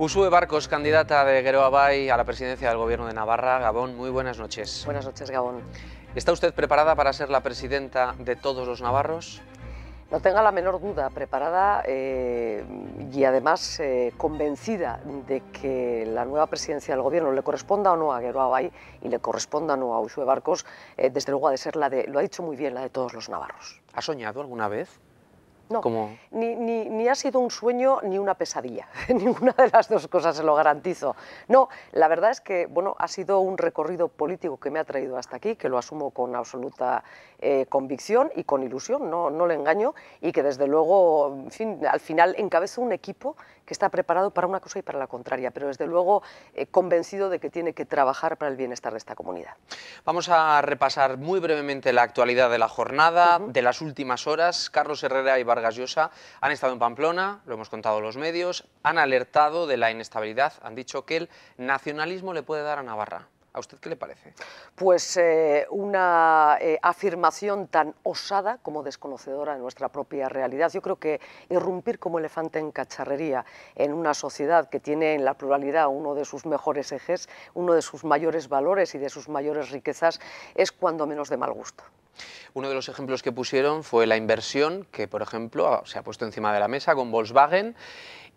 Usue Barcos, candidata de Guerrero Abay a la presidencia del Gobierno de Navarra. Gabón, muy buenas noches. Buenas noches, Gabón. ¿Está usted preparada para ser la presidenta de todos los navarros? No tenga la menor duda, preparada eh, y además eh, convencida de que la nueva presidencia del gobierno le corresponda o no a Guerrero Abay y le corresponda o no a Usue Barcos, eh, desde luego ha de ser la de, lo ha dicho muy bien, la de todos los navarros. ¿Ha soñado alguna vez no, ni, ha sido un sueño ni una pesadilla, ninguna de las dos cosas se lo garantizo. No, la verdad es que bueno, ha sido un recorrido político que me ha traído hasta aquí, que lo asumo con absoluta eh, convicción y con ilusión, no, no le engaño, y que desde luego al final encabeza un equipo que está preparado para una cosa y para la contraria, pero desde luego eh, convencido de que tiene que trabajar para el bienestar de esta comunidad. Vamos a repasar muy brevemente la actualidad de la jornada, de las últimas horas. Carlos Herrera y Vargas Llosa han estado en Pamplona, lo hemos contado los medios, han alertado de la inestabilidad, han dicho que el nacionalismo le puede dar a Navarra. ¿A usted qué le parece? Pues eh, una eh, afirmación tan osada como desconocedora de nuestra propia realidad. Yo creo que irrumpir como elefante en cacharrería en una sociedad que tiene en la pluralidad uno de sus mejores ejes, uno de sus mayores valores y de sus mayores riquezas, es cuando menos de mal gusto. Uno de los ejemplos que pusieron fue la inversión que, por ejemplo, se ha puesto encima de la mesa con Volkswagen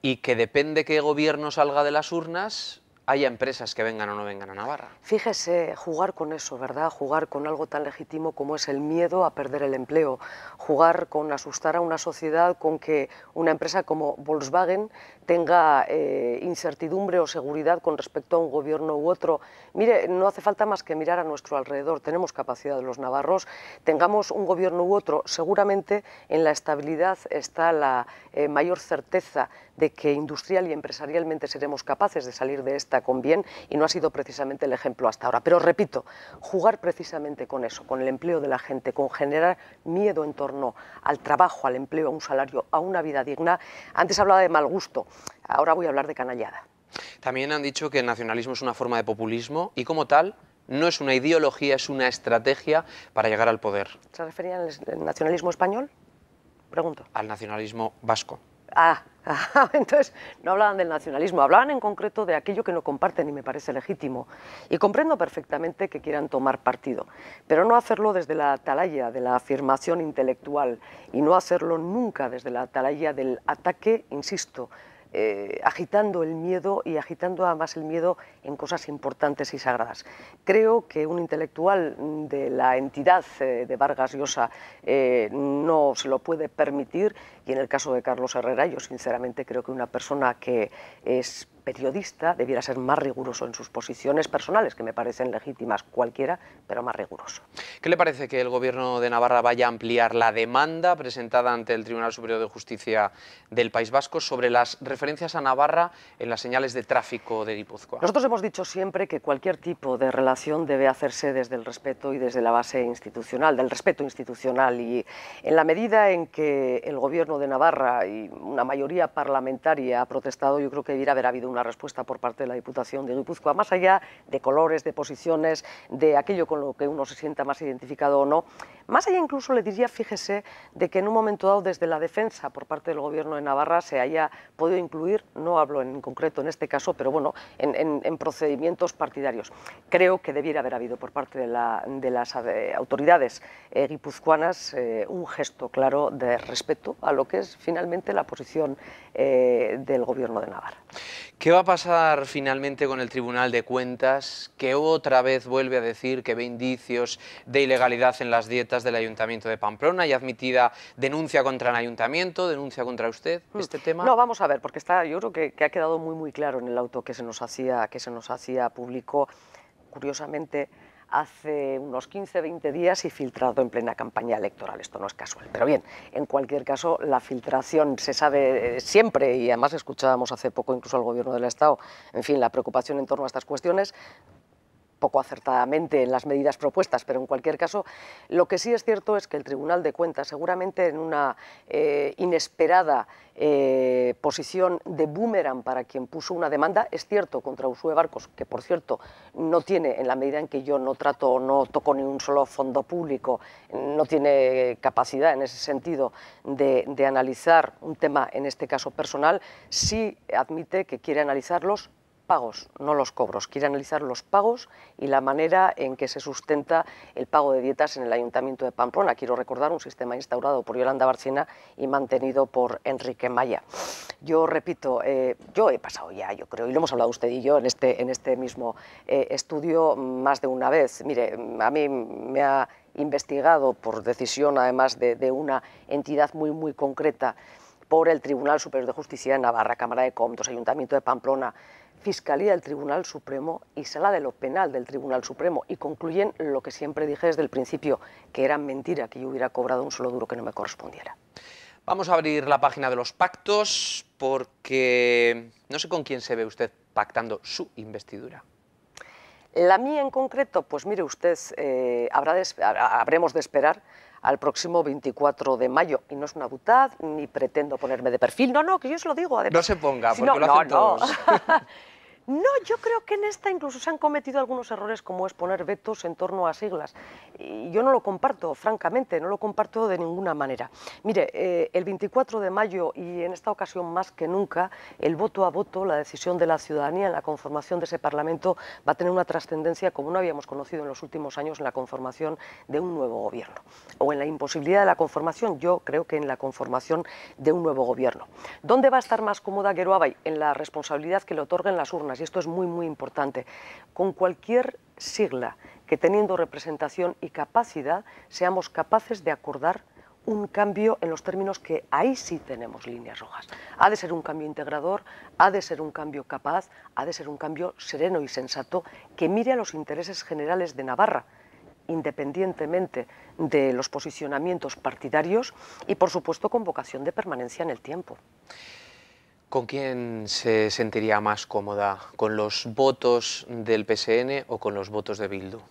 y que depende que gobierno salga de las urnas, hay empresas que vengan o no vengan a Navarra. Fíjese, jugar con eso, ¿verdad? Jugar con algo tan legítimo como es el miedo a perder el empleo, jugar con asustar a una sociedad con que una empresa como Volkswagen tenga eh, incertidumbre o seguridad con respecto a un gobierno u otro. Mire, no hace falta más que mirar a nuestro alrededor. Tenemos capacidad de los navarros, tengamos un gobierno u otro. Seguramente en la estabilidad está la eh, mayor certeza de que industrial y empresarialmente seremos capaces de salir de esta con bien y no ha sido precisamente el ejemplo hasta ahora. Pero repito, jugar precisamente con eso, con el empleo de la gente, con generar miedo en torno al trabajo, al empleo, a un salario, a una vida digna. Antes hablaba de mal gusto. Ahora voy a hablar de canallada. También han dicho que el nacionalismo es una forma de populismo y como tal no es una ideología, es una estrategia para llegar al poder. ¿Se referían al nacionalismo español? Pregunto. Al nacionalismo vasco. Ah, ah, entonces no hablaban del nacionalismo, hablaban en concreto de aquello que no comparten y me parece legítimo. Y comprendo perfectamente que quieran tomar partido, pero no hacerlo desde la atalaya de la afirmación intelectual y no hacerlo nunca desde la atalaya del ataque, insisto, eh, agitando el miedo y agitando además el miedo en cosas importantes y sagradas. Creo que un intelectual de la entidad eh, de Vargas Llosa eh, no se lo puede permitir y en el caso de Carlos Herrera yo sinceramente creo que una persona que es periodista debiera ser más riguroso en sus posiciones personales, que me parecen legítimas cualquiera, pero más riguroso. ¿Qué le parece que el Gobierno de Navarra vaya a ampliar la demanda presentada ante el Tribunal Superior de Justicia del País Vasco sobre las referencias a Navarra en las señales de tráfico de Guipúzcoa? Nosotros hemos dicho siempre que cualquier tipo de relación debe hacerse desde el respeto y desde la base institucional, del respeto institucional. Y en la medida en que el Gobierno de Navarra y una mayoría parlamentaria ha protestado, yo creo que debiera haber habido un una respuesta por parte de la Diputación de Guipúzcoa, más allá de colores, de posiciones, de aquello con lo que uno se sienta más identificado o no, más allá incluso le diría, fíjese, de que en un momento dado desde la defensa por parte del Gobierno de Navarra se haya podido incluir, no hablo en concreto en este caso, pero bueno, en, procedimientos partidarios. Creo que debiera haber habido por parte de, las eh, autoridades eh, guipuzcoanas eh, un gesto claro de respeto a lo que es finalmente la posición del Gobierno de Navarra. ¿Qué va a pasar finalmente con el Tribunal de Cuentas, que otra vez vuelve a decir que ve indicios de ilegalidad en las dietas del Ayuntamiento de Pamplona y admitida denuncia contra el Ayuntamiento, denuncia contra usted, hmm. este tema? No, vamos a ver, porque está, yo creo que, ha quedado muy, muy claro en el auto que se nos hacía, que se nos hacía público, curiosamente, hace unos 15, 20 días y filtrado en plena campaña electoral. Esto no es casual. Pero bien, en cualquier caso, la filtración se sabe eh, siempre y además escuchábamos hace poco incluso al Gobierno del Estado, en fin, la preocupación en torno a estas cuestiones, poco acertadamente en las medidas propuestas, pero en cualquier caso, lo que sí es cierto es que el Tribunal de Cuentas, seguramente en una eh, inesperada eh, posición de boomerang para quien puso una demanda, es cierto, contra Usue Barcos, que por cierto no tiene, en la medida en que yo no trato, no toco ni un solo fondo público, no tiene capacidad en ese sentido de analizar un tema, en este caso personal, sí admite que quiere analizarlos pagos, no los cobros. Quiere analizar los pagos y la manera en que se sustenta el pago de dietas en el Ayuntamiento de Pamplona. Quiero recordar un sistema instaurado por Yolanda Barcina y mantenido por Enrique Maya. Yo repito, eh, yo he pasado ya, yo creo, y lo hemos hablado usted y yo en este, en este mismo eh, estudio más de una vez. Mire, a mí me ha investigado por decisión además de, una entidad muy, muy concreta por el Tribunal Superior de Justicia de Navarra, Cámara de Comptos, Ayuntamiento de Pamplona, Fiscalía del Tribunal Supremo y Sala de lo Penal del Tribunal Supremo y concluyen lo que siempre dije desde el principio, que era mentira que yo hubiera cobrado un solo duro que no me correspondiera. Vamos a abrir la página de los pactos porque no sé con quién se ve usted pactando su investidura. La mía en concreto, pues mire usted, eh, habrá de, habremos de esperar al próximo 24 de mayo. Y no es una butad, ni pretendo ponerme de perfil. No, no, que yo os lo digo. No se ponga, porque lo hacen todos. No, yo creo que en esta incluso se han cometido algunos errores como es poner vetos en torno a siglas. Y yo no lo comparto, francamente, no lo comparto de ninguna manera. Mire, eh, el 24 de mayo y en esta ocasión más que nunca, el voto a voto, la decisión de la ciudadanía en la conformación de ese Parlamento va a tener una trascendencia como no habíamos conocido en los últimos años en la conformación de un nuevo gobierno. O en la imposibilidad de la conformación, yo creo que en la conformación de un nuevo gobierno. ¿Dónde va a estar más cómoda Geroabay? En la responsabilidad que le otorguen las urnas y esto es muy, muy importante, con cualquier sigla que teniendo representación y capacidad seamos capaces de acordar un cambio en los términos que ahí sí tenemos líneas rojas. Ha de ser un cambio integrador, ha de ser un cambio capaz, ha de ser un cambio sereno y sensato que mire a los intereses generales de Navarra, independientemente de los posicionamientos partidarios y, por supuesto, con vocación de permanencia en el tiempo. ¿Con quién se sentiría más cómoda? ¿Con los votos del PSN o con los votos de Bildu?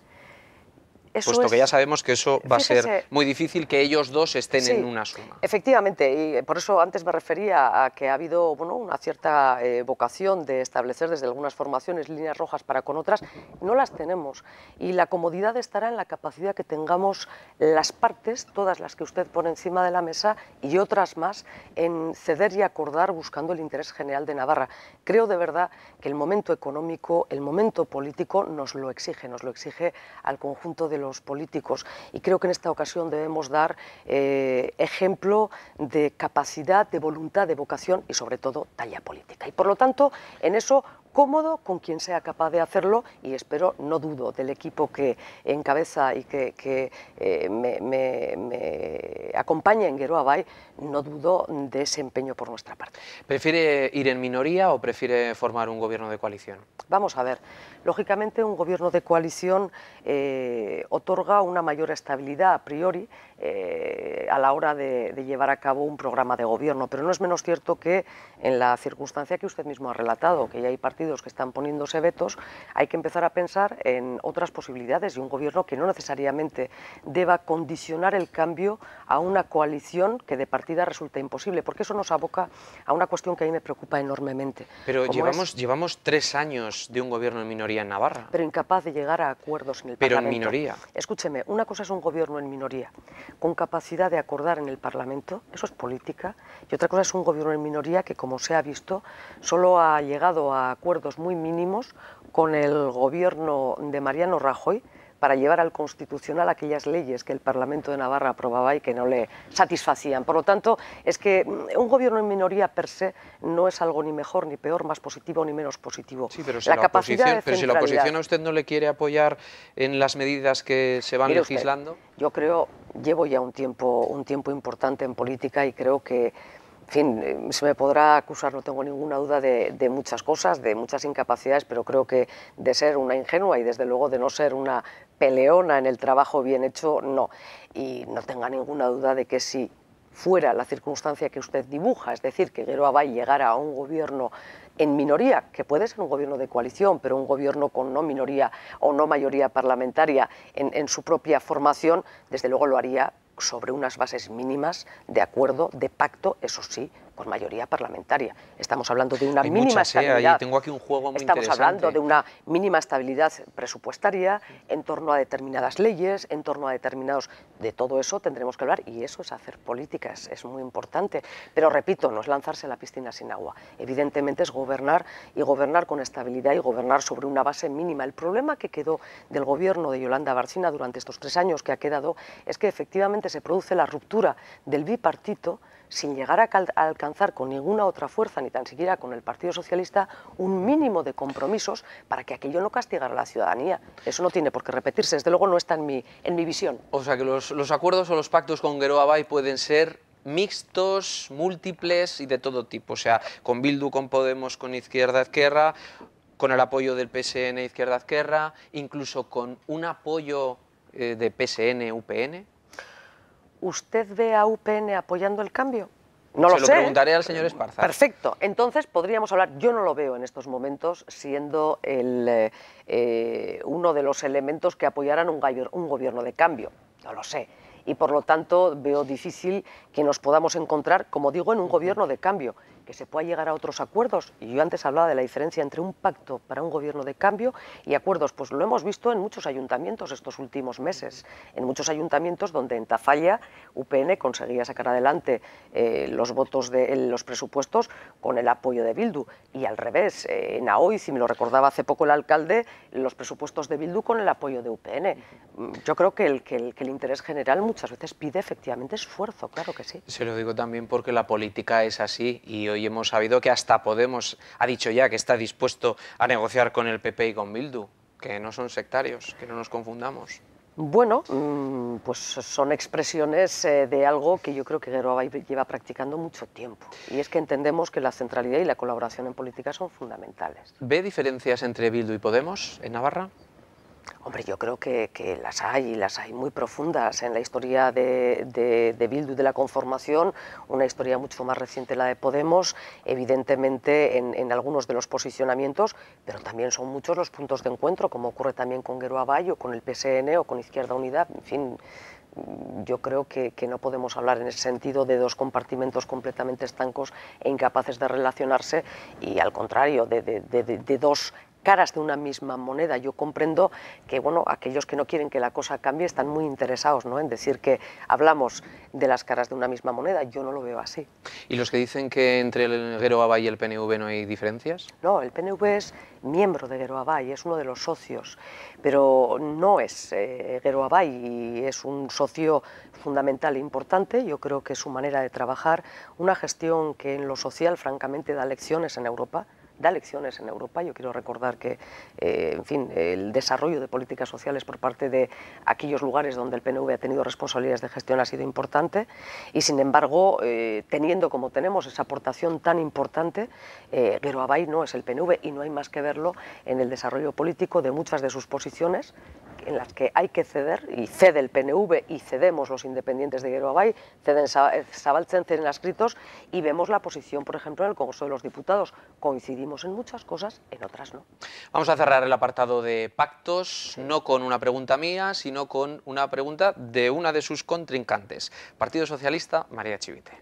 puesto que ya sabemos que eso va a ser muy difícil que ellos dos estén en una suma. Efectivamente, y por eso antes me refería a que ha habido bueno, una cierta eh, vocación de establecer desde algunas formaciones líneas rojas para con otras, no las tenemos. Y la comodidad estará en la capacidad que tengamos las partes, todas las que usted pone encima de la mesa y otras más, en ceder y acordar buscando el interés general de Navarra. Creo de verdad que el momento económico, el momento político nos lo exige, nos lo exige al conjunto de los políticos y creo que en esta ocasión debemos dar eh, ejemplo de capacidad, de voluntad, de vocación y sobre todo talla política. Y por lo tanto, en eso cómodo con quien sea capaz de hacerlo y espero, no dudo, del equipo que encabeza y que, eh, me, acompaña en Gueroa no dudo de ese empeño por nuestra parte. ¿Prefiere ir en minoría o prefiere formar un gobierno de coalición? Vamos a ver, lógicamente un gobierno de coalición eh, otorga una mayor estabilidad a priori eh, a la hora de, llevar a cabo un programa de gobierno. Pero no es menos cierto que en la circunstancia que usted mismo ha relatado, que ya hay partidos que están poniéndose vetos, hay que empezar a pensar en otras posibilidades y un gobierno que no necesariamente deba condicionar el cambio a una coalición que de partida resulta imposible, porque eso nos aboca a una cuestión que a mí me preocupa enormemente. Pero llevamos, llevamos tres años de un gobierno en minoría en Navarra. Pero incapaz de llegar a acuerdos en el Pero en minoría. Escúcheme, una cosa es un gobierno en minoría, con capacidad de acordar en el Parlamento, eso es política, y otra cosa es un gobierno en minoría que, como se ha visto, solo ha llegado a acuerdos muy mínimos con el gobierno de Mariano Rajoy, para llevar al Constitucional aquellas leyes que el Parlamento de Navarra aprobaba y que no le satisfacían. Por lo tanto, es que mm, un gobierno en minoría per se no es algo ni mejor ni peor, más positivo ni menos positivo. Sí, pero, si la, oposición, si la oposición a usted no le quiere apoyar en las medidas que se van legislando. yo creo, llevo ya un tiempo, un tiempo importante en política y creo que en fin, eh, se me podrá acusar, no tengo ninguna duda, de, muchas cosas, de muchas incapacidades, pero creo que de ser una ingenua y desde luego de no ser una peleona en el trabajo bien hecho, no. Y no tenga ninguna duda de que si fuera la circunstancia que usted dibuja, es decir, que va Abay llegara a un gobierno en minoría, que puede ser un gobierno de coalición, pero un gobierno con no minoría o no mayoría parlamentaria en, en su propia formación, desde luego lo haría sobre unas bases mínimas de acuerdo, de pacto, eso sí, por mayoría parlamentaria. Estamos hablando de una mínima eh, estabilidad. Estamos hablando de una mínima estabilidad presupuestaria en torno a determinadas leyes, en torno a determinados... De todo eso tendremos que hablar y eso es hacer políticas, es muy importante. Pero repito, no es lanzarse a la piscina sin agua. Evidentemente es gobernar y gobernar con estabilidad y gobernar sobre una base mínima. El problema que quedó del gobierno de Yolanda Barcina durante estos tres años que ha quedado es que efectivamente se produce la ruptura del bipartito sin llegar a, alcanzar con ninguna otra fuerza, ni tan siquiera con el Partido Socialista, un mínimo de compromisos para que aquello no castigara a la ciudadanía. Eso no tiene por qué repetirse, desde luego no está en mi, en mi visión. O sea que los, acuerdos o los pactos con Geroa Bay pueden ser mixtos, múltiples y de todo tipo, o sea, con Bildu, con Podemos, con Izquierda Izquierda, con el apoyo del PSN e Izquierda Izquierda, incluso con un apoyo eh, de PSN-UPN. ¿usted ve a UPN apoyando el cambio? No Se lo, preguntaré al señor Esparza. Perfecto. Entonces podríamos hablar, yo no lo veo en estos momentos siendo el, eh, uno de los elementos que apoyaran un gobierno de cambio. No lo sé y por lo tanto veo difícil que nos podamos encontrar, como digo, en un gobierno de cambio que se pueda llegar a otros acuerdos. Y yo antes hablaba de la diferencia entre un pacto para un gobierno de cambio y acuerdos. Pues lo hemos visto en muchos ayuntamientos estos últimos meses, en muchos ayuntamientos donde en Tafalla UPN conseguía sacar adelante eh, los votos de los presupuestos con el apoyo de Bildu. Y al revés, eh, en Aoy, si me lo recordaba hace poco el alcalde, los presupuestos de Bildu con el apoyo de UPN. Mm, yo creo que el, que el, que el interés general muchas veces pide efectivamente esfuerzo, claro que sí. Se lo digo también porque la política es así y y hemos sabido que hasta Podemos ha dicho ya que está dispuesto a negociar con el PP y con Bildu, que no son sectarios, que no nos confundamos. Bueno, mm, pues son expresiones eh, de algo que yo creo que Geroa lleva practicando mucho tiempo. Y es que entendemos que la centralidad y la colaboración en política son fundamentales. ¿Ve diferencias entre Bildu y Podemos en Navarra? Hombre, yo creo que, las hay, y las hay muy profundas. En la historia de, de, de, Bildu de la conformación, una historia mucho más reciente la de Podemos, evidentemente en, algunos de los posicionamientos, pero también son muchos los puntos de encuentro, como ocurre también con Guero con el PSN o con Izquierda Unidad, en fin, yo creo que, no podemos hablar en ese sentido de dos compartimentos completamente estancos e incapaces de relacionarse y al contrario de dos caras de una misma moneda. Yo comprendo que bueno, aquellos que no quieren que la cosa cambie están muy interesados ¿no? en decir que hablamos de las caras de una misma moneda. Yo no lo veo así. ¿Y los que dicen que entre el Abay y el PNV no hay diferencias? No, el PNV es miembro de Gero es uno de los socios, pero no es eh, y es un socio fundamental e importante. Yo creo que su manera de trabajar, una gestión que en lo social francamente da lecciones en Europa, da lecciones en Europa. Yo quiero recordar que, eh, en fin, el desarrollo de políticas sociales por parte de aquellos lugares donde el PNV ha tenido responsabilidades de gestión ha sido importante y, sin embargo, eh, teniendo como tenemos esa aportación tan importante, pero eh, no es el PNV y no hay más que verlo en el desarrollo político de muchas de sus posiciones, en las que hay que ceder, y cede el PNV y cedemos los independientes de Guerrero ceden Sabalchen, eh, ceden escritos y vemos la posición, por ejemplo, en el Congreso de los Diputados. Coincidimos en muchas cosas, en otras no. Vamos a cerrar el apartado de pactos, no con una pregunta mía, sino con una pregunta de una de sus contrincantes, Partido Socialista, María Chivite.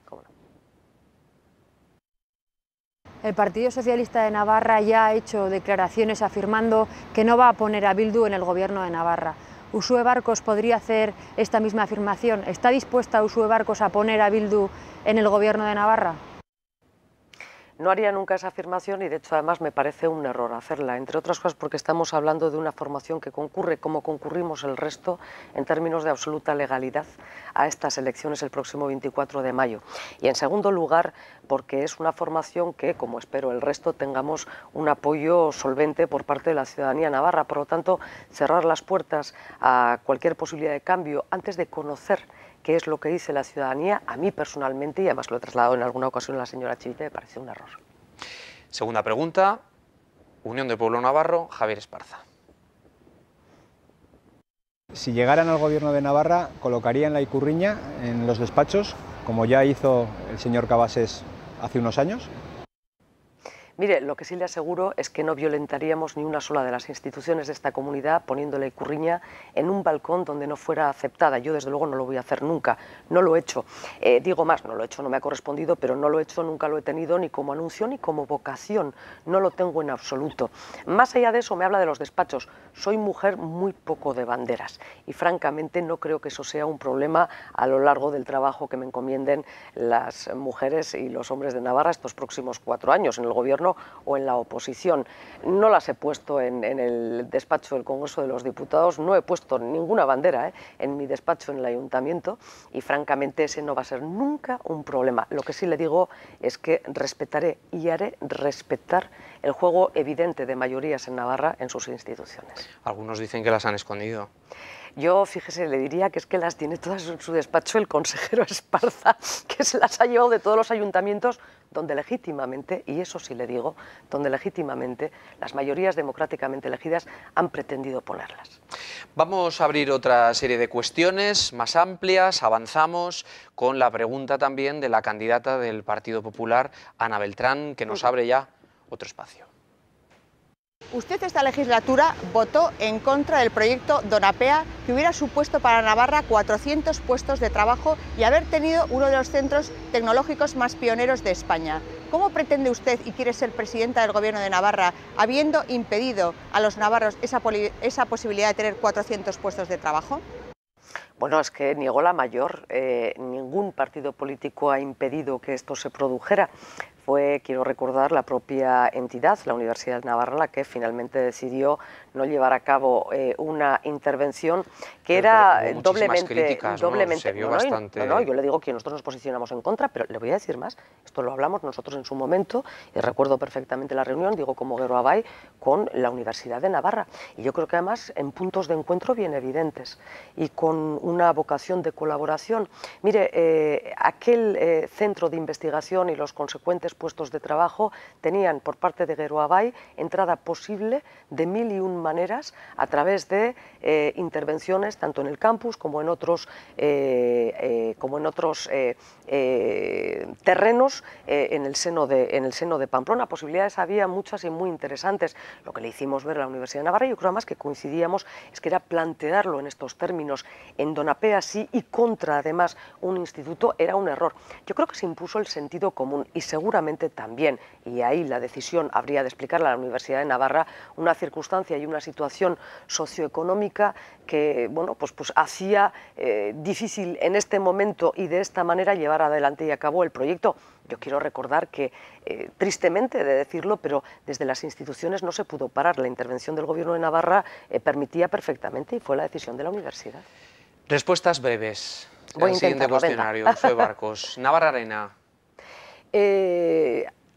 El Partido Socialista de Navarra ya ha hecho declaraciones afirmando que no va a poner a Bildu en el gobierno de Navarra. Usue Barcos podría hacer esta misma afirmación. ¿Está dispuesta Usue Barcos a poner a Bildu en el gobierno de Navarra? No haría nunca esa afirmación y de hecho además me parece un error hacerla, entre otras cosas porque estamos hablando de una formación que concurre como concurrimos el resto en términos de absoluta legalidad a estas elecciones el próximo 24 de mayo. Y en segundo lugar porque es una formación que, como espero el resto, tengamos un apoyo solvente por parte de la ciudadanía navarra. Por lo tanto, cerrar las puertas a cualquier posibilidad de cambio antes de conocer ¿Qué es lo que dice la ciudadanía, a mí personalmente, y además lo he trasladado en alguna ocasión a la señora Chivite, me parece un error. Segunda pregunta, Unión de Pueblo Navarro, Javier Esparza. Si llegaran al gobierno de Navarra, colocarían la Icurriña en los despachos, como ya hizo el señor Cabases hace unos años, Mire, lo que sí le aseguro es que no violentaríamos ni una sola de las instituciones de esta comunidad poniéndole curriña en un balcón donde no fuera aceptada. Yo, desde luego, no lo voy a hacer nunca. No lo he hecho. Eh, digo más, no lo he hecho, no me ha correspondido, pero no lo he hecho, nunca lo he tenido ni como anuncio ni como vocación. No lo tengo en absoluto. Más allá de eso, me habla de los despachos. Soy mujer muy poco de banderas y, francamente, no creo que eso sea un problema a lo largo del trabajo que me encomienden las mujeres y los hombres de Navarra estos próximos cuatro años en el gobierno o en la oposición. No las he puesto en, el despacho del Congreso de los Diputados, no he puesto ninguna bandera ¿eh? en mi despacho en el ayuntamiento y francamente ese no va a ser nunca un problema. Lo que sí le digo es que respetaré y haré respetar el juego evidente de mayorías en Navarra en sus instituciones. Algunos dicen que las han escondido. Yo, fíjese, le diría que es que las tiene todas en su despacho el consejero Esparza, que se las ha llevado de todos los ayuntamientos donde legítimamente, y eso sí le digo, donde legítimamente las mayorías democráticamente elegidas han pretendido ponerlas. Vamos a abrir otra serie de cuestiones más amplias, avanzamos con la pregunta también de la candidata del Partido Popular, Ana Beltrán, que nos abre ya otro espacio. Usted esta legislatura votó en contra del proyecto Donapea que hubiera supuesto para Navarra 400 puestos de trabajo y haber tenido uno de los centros tecnológicos más pioneros de España. ¿Cómo pretende usted y quiere ser presidenta del Gobierno de Navarra habiendo impedido a los navarros esa, posibilidad de tener 400 puestos de trabajo? Bueno, es que niego la mayor. Eh, ningún partido político ha impedido que esto se produjera quiero recordar, la propia entidad, la Universidad de Navarra, la que finalmente decidió no llevar a cabo eh, una intervención que era doblemente... bastante... yo le digo que nosotros nos posicionamos en contra, pero le voy a decir más, esto lo hablamos nosotros en su momento, y recuerdo perfectamente la reunión, digo como Guerrero Abay, con la Universidad de Navarra. Y yo creo que además en puntos de encuentro bien evidentes y con una vocación de colaboración. Mire, eh, aquel eh, centro de investigación y los consecuentes puestos de trabajo tenían por parte de Guerrero Abay entrada posible de mil y un maneras a través de eh, intervenciones tanto en el campus como en otros, eh, eh, como en otros terrenos en, el seno de, en el seno de Pamplona. Posibilidades había muchas y muy interesantes. Lo que le hicimos ver a la Universidad de Navarra, yo creo más que coincidíamos, es que era plantearlo en estos términos, en Donapea así y contra además un instituto, era un error. Yo creo que se impuso el sentido común y seguramente también, y ahí la decisión habría de explicarla a la Universidad de Navarra, una circunstancia y un una situación socioeconómica que bueno, pues, pues hacía eh, difícil en este momento y de esta manera llevar adelante y a cabo el proyecto. Yo quiero recordar que, eh, tristemente de decirlo, pero desde las instituciones no se pudo parar. La intervención del Gobierno de Navarra eh, permitía perfectamente y fue la decisión de la universidad. Respuestas breves. Voy el siguiente Barcos. Navarra Arena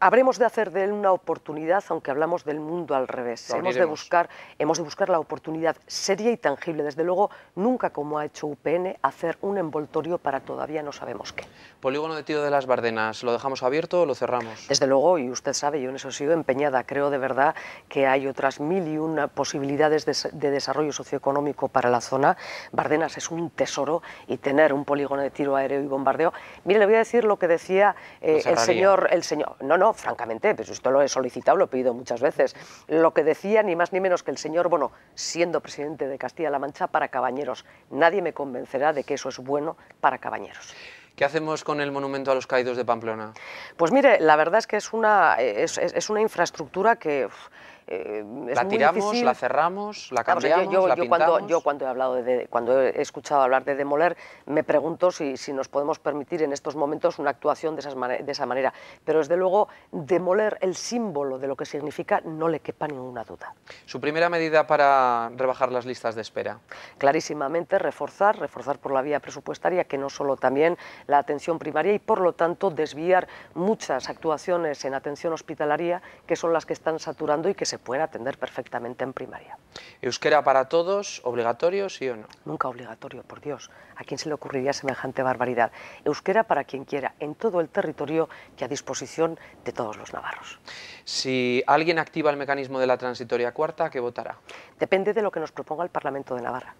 habremos de hacer de él una oportunidad, aunque hablamos del mundo al revés. hemos de, buscar, hemos de buscar la oportunidad seria y tangible. Desde luego, nunca como ha hecho UPN, hacer un envoltorio para todavía no sabemos qué. Polígono de tiro de las Bardenas, ¿lo dejamos abierto o lo cerramos? Desde luego, y usted sabe, yo en eso he sido empeñada. Creo de verdad que hay otras mil y una posibilidades de, desarrollo socioeconómico para la zona. Bardenas es un tesoro y tener un polígono de tiro aéreo y bombardeo. Mire, le voy a decir lo que decía eh, el señor... El señor no, no, francamente, pues esto lo he solicitado, lo he pedido muchas veces. Lo que decía ni más ni menos que el señor bueno, siendo presidente de Castilla-La Mancha, para Cabañeros. Nadie me convencerá de que eso es bueno para Cabañeros. ¿Qué hacemos con el monumento a los caídos de Pamplona? Pues mire, la verdad es que es una, es, una infraestructura que... Eh, la tiramos, la cerramos, la cambiamos, yo, la yo cuando, yo cuando he hablado de, cuando he escuchado hablar de demoler, me pregunto si, nos podemos permitir en estos momentos una actuación de, de esa manera. Pero desde luego, demoler el símbolo de lo que significa no le quepa ninguna duda. ¿Su primera medida para rebajar las listas de espera? Clarísimamente, reforzar, reforzar por la vía presupuestaria, que no solo también la atención primaria y por lo tanto desviar muchas actuaciones en atención hospitalaria que son las que están saturando y que se se puede atender perfectamente en primaria. ¿Euskera para todos, obligatorio, sí o no? Nunca obligatorio, por Dios. ¿A quién se le ocurriría semejante barbaridad? Euskera para quien quiera, en todo el territorio ...que a disposición de todos los navarros. Si alguien activa el mecanismo de la transitoria cuarta, ¿qué votará? Depende de lo que nos proponga el Parlamento de Navarra.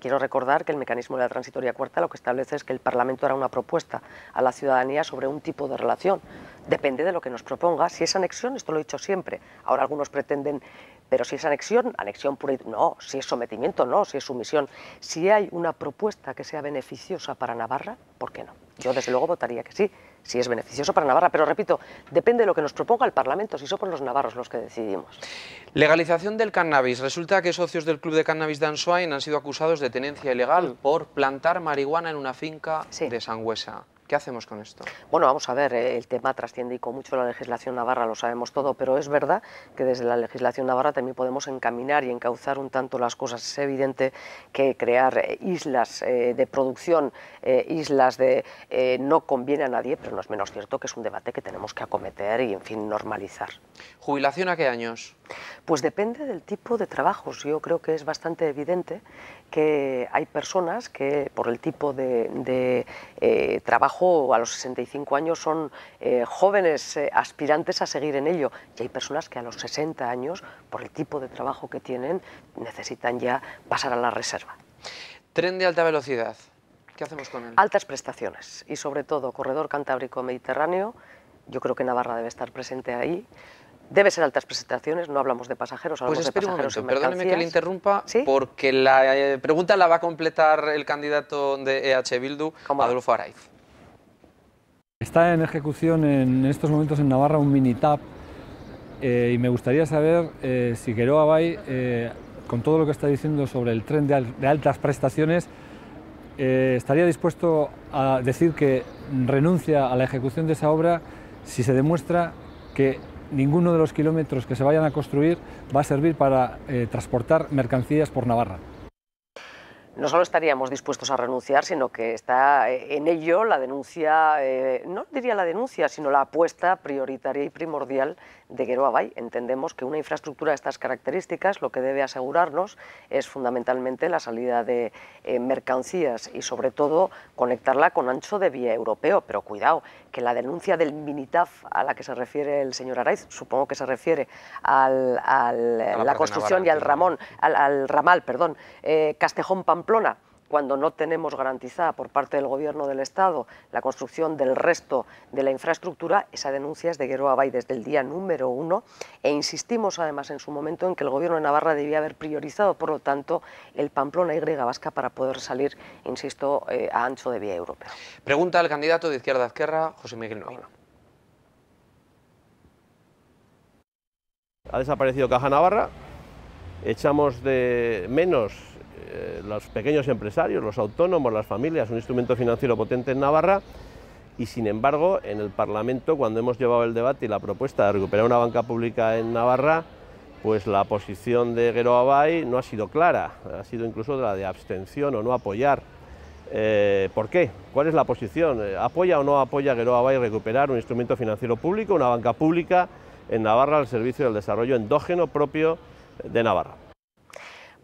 Quiero recordar que el mecanismo de la transitoria cuarta lo que establece es que el Parlamento hará una propuesta a la ciudadanía sobre un tipo de relación. Depende de lo que nos proponga. Si es anexión, esto lo he dicho siempre. Ahora algunos pretenden pero si es anexión, anexión pura y no, si es sometimiento, no, si es sumisión. Si hay una propuesta que sea beneficiosa para Navarra, ¿por qué no? Yo desde luego votaría que sí, si es beneficioso para Navarra, pero repito, depende de lo que nos proponga el Parlamento, si somos los navarros los que decidimos. Legalización del cannabis. Resulta que socios del Club de Cannabis de Swain han sido acusados de tenencia ilegal por plantar marihuana en una finca de Sangüesa. ¿Qué hacemos con esto? Bueno, vamos a ver, eh, el tema trasciende y con mucho la legislación navarra, lo sabemos todo, pero es verdad que desde la legislación navarra también podemos encaminar y encauzar un tanto las cosas. Es evidente que crear eh, eh, islas de producción, islas de no conviene a nadie, pero no es menos cierto que es un debate que tenemos que acometer y, en fin, normalizar. ¿Jubilación a qué años? Pues depende del tipo de trabajos. Yo creo que es bastante evidente que hay personas que por el tipo de, eh, trabajo a los 65 años son eh, jóvenes eh, aspirantes a seguir en ello. Y hay personas que a los 60 años, por el tipo de trabajo que tienen, necesitan ya pasar a la reserva. Tren de alta velocidad. ¿Qué hacemos con él? Altas prestaciones y sobre todo corredor cantábrico mediterráneo. Yo creo que Navarra debe estar presente ahí Debe ser altas presentaciones, no hablamos de pasajeros, hablamos pues de pasajeros perdóneme que le interrumpa, porque la eh, pregunta la va a completar el candidato de EH Bildu, Adolfo Araiz. Está en ejecución en estos momentos en Navarra un mini tap eh, y me gustaría saber eh, si Queroa Bay, con todo lo que está diciendo sobre el tren de altas prestaciones, estaría dispuesto a decir que renuncia a la ejecución de esa obra si se demuestra que ninguno de los kilómetros que se vayan a construir va a servir para eh, transportar mercancías por Navarra. No solo estaríamos dispuestos a renunciar, sino que está eh, en ello la denuncia, eh, no diría la denuncia, sino la apuesta prioritaria y primordial de Gueroabay Entendemos que una infraestructura de estas características lo que debe asegurarnos es fundamentalmente la salida de eh, mercancías y sobre todo conectarla con ancho de vía europeo. Pero cuidado, que la denuncia del Minitaf a la que se refiere el señor Araiz, supongo que se refiere al, a la, construcción y al, Ramón, al, ramal perdón, eh, Castejón-Pamplona, cuando no tenemos garantizada por parte del Gobierno del Estado la construcción del resto de la infraestructura, esa denuncia es de Gueroa Bay desde el día número uno e insistimos además en su momento en que el Gobierno de Navarra debía haber priorizado, por lo tanto, el Pamplona Y Vasca para poder salir, insisto, eh, a ancho de vía europea. Pregunta al candidato de Izquierda a Izquierda, José Miguel Noino. Ha desaparecido Caja Navarra, echamos de menos eh, los pequeños empresarios, los autónomos, las familias, un instrumento financiero potente en Navarra y sin embargo en el Parlamento cuando hemos llevado el debate y la propuesta de recuperar una banca pública en Navarra pues la posición de Guero Abay no ha sido clara, ha sido incluso la de abstención o no apoyar. Eh, ¿Por qué? ¿Cuál es la posición? Eh, ¿Apoya o no apoya Guero Abay recuperar un instrumento financiero público, una banca pública en Navarra al servicio del desarrollo endógeno propio de Navarra?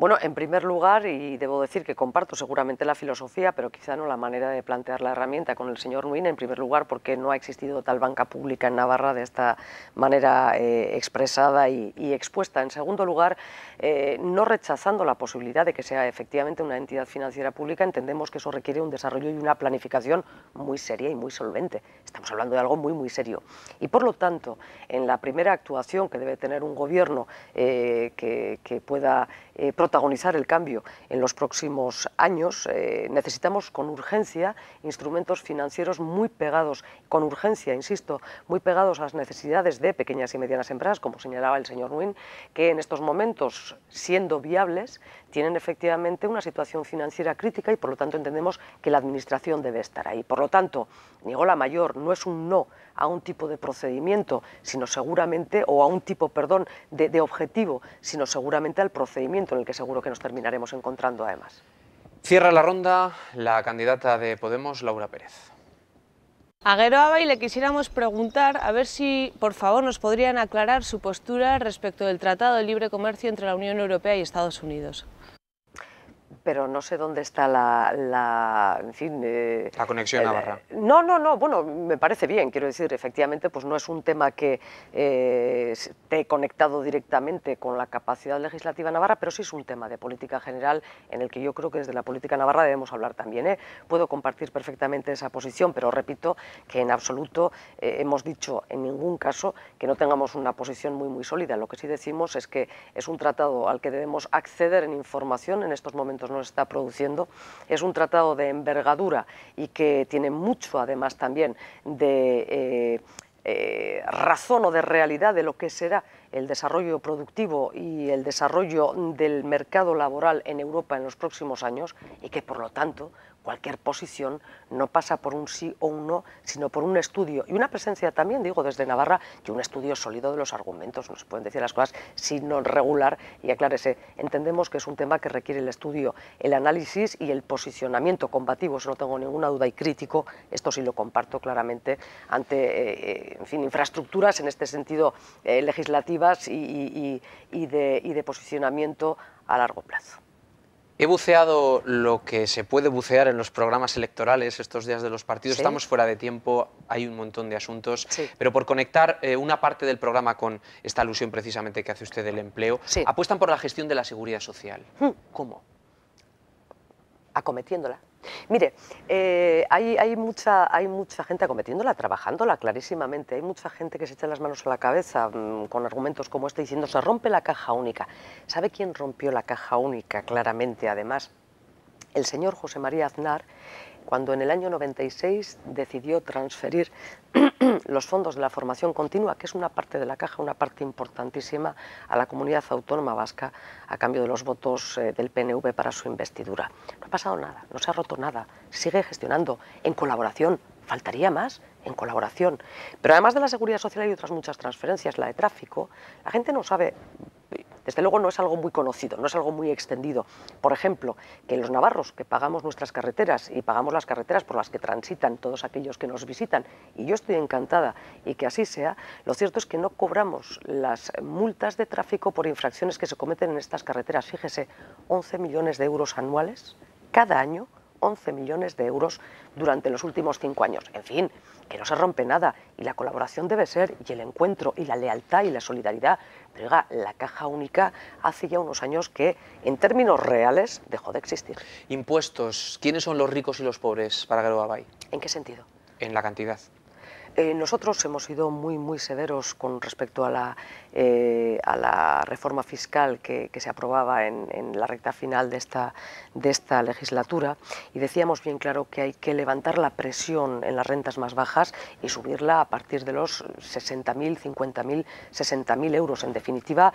Bueno, en primer lugar, y debo decir que comparto seguramente la filosofía, pero quizá no la manera de plantear la herramienta con el señor Nuín, en primer lugar, porque no ha existido tal banca pública en Navarra de esta manera eh, expresada y, expuesta. En segundo lugar, eh, no rechazando la posibilidad de que sea efectivamente una entidad financiera pública, entendemos que eso requiere un desarrollo y una planificación muy seria y muy solvente. Estamos hablando de algo muy, muy serio. Y por lo tanto, en la primera actuación que debe tener un gobierno eh, que, que, pueda proteger protagonizar el cambio en los próximos años, eh, necesitamos con urgencia instrumentos financieros muy pegados, con urgencia, insisto, muy pegados a las necesidades de pequeñas y medianas empresas, como señalaba el señor Nuin, que en estos momentos, siendo viables, tienen efectivamente una situación financiera crítica y por lo tanto entendemos que la Administración debe estar ahí. Por lo tanto, Nigola Mayor no es un no a un tipo de procedimiento, sino seguramente, o a un tipo, perdón, de objetivo, sino seguramente al procedimiento en el que seguro que nos terminaremos encontrando además. Cierra la ronda la candidata de Podemos, Laura Pérez. A y le quisiéramos preguntar a ver si, por favor, nos podrían aclarar su postura respecto del Tratado de Libre Comercio entre la Unión Europea y Estados Unidos pero no sé dónde está la, la en fin... Eh, la conexión Navarra. No, no, no, bueno, me parece bien, quiero decir, efectivamente, pues no es un tema que esté eh, conectado directamente con la capacidad legislativa navarra, pero sí es un tema de política general en el que yo creo que desde la política navarra debemos hablar también. ¿eh? Puedo compartir perfectamente esa posición, pero repito que en absoluto hemos dicho en ningún caso que no tengamos una posición muy, muy sólida. Lo que sí decimos es que es un tratado al que debemos acceder en información en estos momentos no nos está produciendo, es un tratado de envergadura y que tiene mucho además también de... Eh, eh, razón o de realidad de lo que será el desarrollo productivo y el desarrollo del mercado laboral en Europa en los próximos años y que por lo tanto cualquier posición no pasa por un sí o un no, sino por un estudio y una presencia también, digo, desde Navarra, que un estudio sólido de los argumentos, nos pueden decir las cosas sin regular y aclárese, entendemos que es un tema que requiere el estudio, el análisis y el posicionamiento combativo, eso no tengo ninguna duda y crítico, esto sí lo comparto claramente, ante, eh, eh, en fin, infraestructuras en este sentido eh, legislativas y de posicionamiento a largo plazo. He buceado lo que se puede bucear en los programas electorales estos días de los partidos. Estamos fuera de tiempo, hay un montón de asuntos. Pero por conectar eh, una parte del programa con esta alusión precisamente que hace usted del empleo, apuestan por la gestión de la seguridad social. Hmm. ¿Cómo? Acometiéndola. Mire, eh, hay, mucha, hay mucha gente acometiéndola, trabajándola clarísimamente. Hay mucha gente que se echa las manos a la cabeza mm, con argumentos como este diciendo se rompe la caja única. ¿Sabe quién rompió la caja única claramente? Además, el señor José María Aznar cuando en el año 96 decidió transferir los fondos de la formación continua, que es una parte de la caja, una parte importantísima, a la comunidad autónoma vasca a cambio de los votos eh, del PNV para su investidura. No ha pasado nada, no se ha roto nada, sigue gestionando en colaboración, faltaría más en colaboración. Pero además de la seguridad social y otras muchas transferencias, la de tráfico, la gente no sabe desde luego no es algo muy conocido, no es algo muy extendido. Por ejemplo, que los navarros que pagamos nuestras carreteras y pagamos las carreteras por las que transitan todos aquellos que nos visitan, y yo estoy encantada y que así sea, lo cierto es que no cobramos las multas de tráfico por infracciones que se cometen en estas carreteras. Fíjese, 11 millones de euros anuales cada año 11 millones de euros durante los últimos cinco años. En fin, que no se rompe nada y la colaboración debe ser y el encuentro y la lealtad y la solidaridad. Pero oiga, la caja única hace ya unos años que en términos reales dejó de existir. Impuestos. ¿Quiénes son los ricos y los pobres para Geroabay? ¿En qué sentido? En la cantidad. Eh, nosotros hemos sido muy, muy severos con respecto a la, eh, a la reforma fiscal que, se aprobaba en, la recta final de esta, de esta legislatura y decíamos bien claro que hay que levantar la presión en las rentas más bajas y subirla a partir de los 60.000, 50.000, 60.000 euros. En definitiva,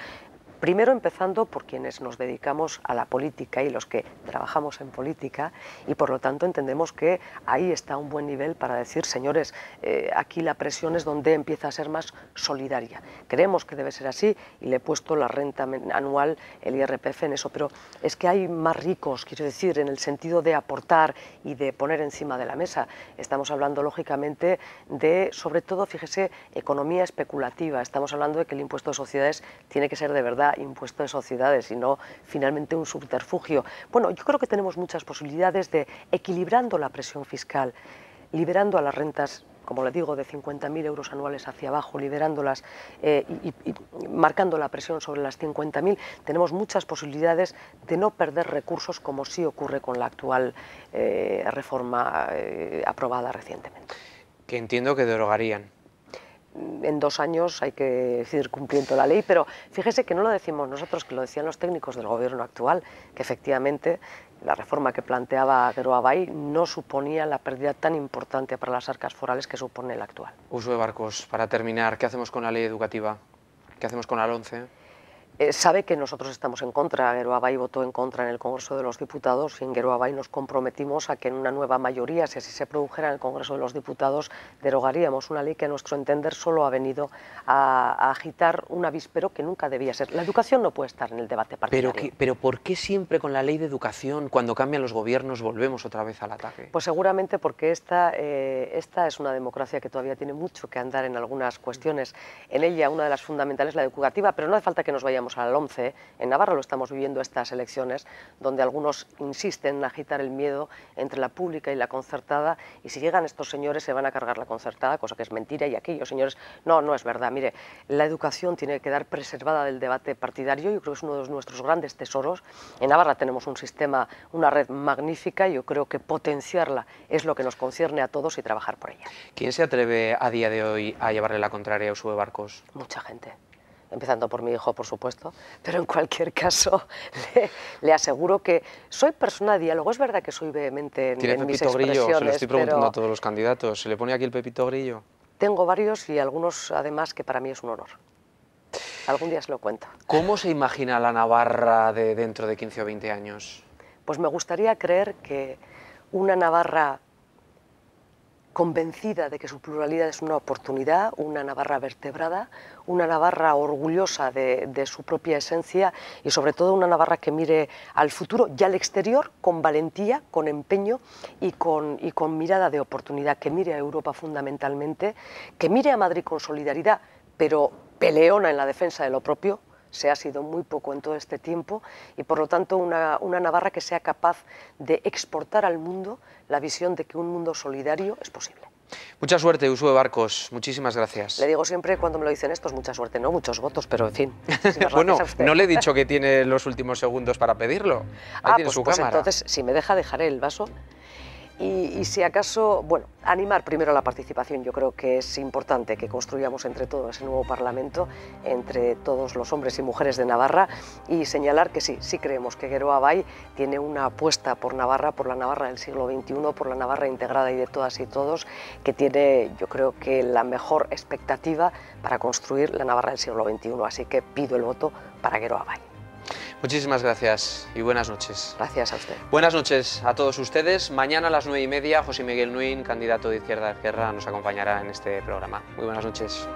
Primero empezando por quienes nos dedicamos a la política y los que trabajamos en política y por lo tanto entendemos que ahí está un buen nivel para decir, señores, eh, aquí la presión es donde empieza a ser más solidaria. Creemos que debe ser así y le he puesto la renta anual, el IRPF en eso, pero es que hay más ricos, quiero decir, en el sentido de aportar y de poner encima de la mesa. Estamos hablando lógicamente de, sobre todo, fíjese, economía especulativa. Estamos hablando de que el impuesto de sociedades tiene que ser de verdad impuesto de sociedades, sino finalmente un subterfugio. Bueno, yo creo que tenemos muchas posibilidades de, equilibrando la presión fiscal, liberando a las rentas como le digo, de 50.000 euros anuales hacia abajo, liberándolas eh, y, marcando la presión sobre las 50.000, tenemos muchas posibilidades de no perder recursos como sí ocurre con la actual eh, reforma eh, aprobada recientemente. Que entiendo que derogarían en dos años hay que ir cumpliendo la ley, pero fíjese que no lo decimos nosotros, que lo decían los técnicos del gobierno actual, que efectivamente la reforma que planteaba Geroabay no suponía la pérdida tan importante para las arcas forales que supone el actual. Uso de barcos, para terminar, ¿qué hacemos con la ley educativa? ¿Qué hacemos con la 11? Eh, sabe que nosotros estamos en contra. Gueroabay votó en contra en el Congreso de los Diputados y en Gueroabay nos comprometimos a que en una nueva mayoría, si así se produjera en el Congreso de los Diputados, derogaríamos una ley que a nuestro entender solo ha venido a, agitar un avispero que nunca debía ser. La educación no puede estar en el debate partidario. Pero, ¿por qué siempre con la ley de educación, cuando cambian los gobiernos, volvemos otra vez al ataque? Pues seguramente porque esta, eh, esta es una democracia que todavía tiene mucho que andar en algunas cuestiones. En ella una de las fundamentales es la educativa, pero no hace falta que nos vayamos al 11, en Navarra lo estamos viviendo estas elecciones, donde algunos insisten en agitar el miedo entre la pública y la concertada, y si llegan estos señores se van a cargar la concertada, cosa que es mentira, y aquellos señores, no, no es verdad. Mire, la educación tiene que quedar preservada del debate partidario, yo creo que es uno de nuestros grandes tesoros. En Navarra tenemos un sistema, una red magnífica, yo creo que potenciarla es lo que nos concierne a todos y trabajar por ella. ¿Quién se atreve a día de hoy a llevarle la contraria a sube Barcos? Mucha gente empezando por mi hijo, por supuesto, pero en cualquier caso le, aseguro que soy persona de diálogo. Es verdad que soy vehemente en, ¿Tiene expresiones, mis Pepito Grillo? Se lo estoy preguntando a todos los candidatos. ¿Se le pone aquí el Pepito Grillo? Tengo varios y algunos además que para mí es un honor. Algún día se lo cuento. ¿Cómo se imagina la Navarra de dentro de 15 o 20 años? Pues me gustaría creer que una Navarra convencida de que su pluralidad es una oportunidad, una Navarra vertebrada, una Navarra orgullosa de, su propia esencia y sobre todo una Navarra que mire al futuro y al exterior con valentía, con empeño y con, y con mirada de oportunidad, que mire a Europa fundamentalmente, que mire a Madrid con solidaridad, pero peleona en la defensa de lo propio, se ha sido muy poco en todo este tiempo y por lo tanto una, Navarra que sea capaz de exportar al mundo la visión de que un mundo solidario es posible. Mucha suerte, uso de Barcos. Muchísimas gracias. Le digo siempre cuando me lo dicen estos, mucha suerte, no muchos votos, pero en fin. bueno, no le he dicho que tiene los últimos segundos para pedirlo. ah, pues, su pues entonces, si me deja dejaré el vaso. Y, si acaso, bueno, animar primero la participación, yo creo que es importante que construyamos entre todos ese nuevo Parlamento, entre todos los hombres y mujeres de Navarra, y señalar que sí, sí creemos que Geroa Bay tiene una apuesta por Navarra, por la Navarra del siglo XXI, por la Navarra integrada y de todas y todos, que tiene, yo creo que la mejor expectativa para construir la Navarra del siglo XXI. Así que pido el voto para Geroa Bay. Muchísimas gracias y buenas noches. Gracias a usted. Buenas noches a todos ustedes. Mañana a las nueve y media, José Miguel Nuín, candidato de Izquierda a Izquierda, nos acompañará en este programa. Muy buenas noches.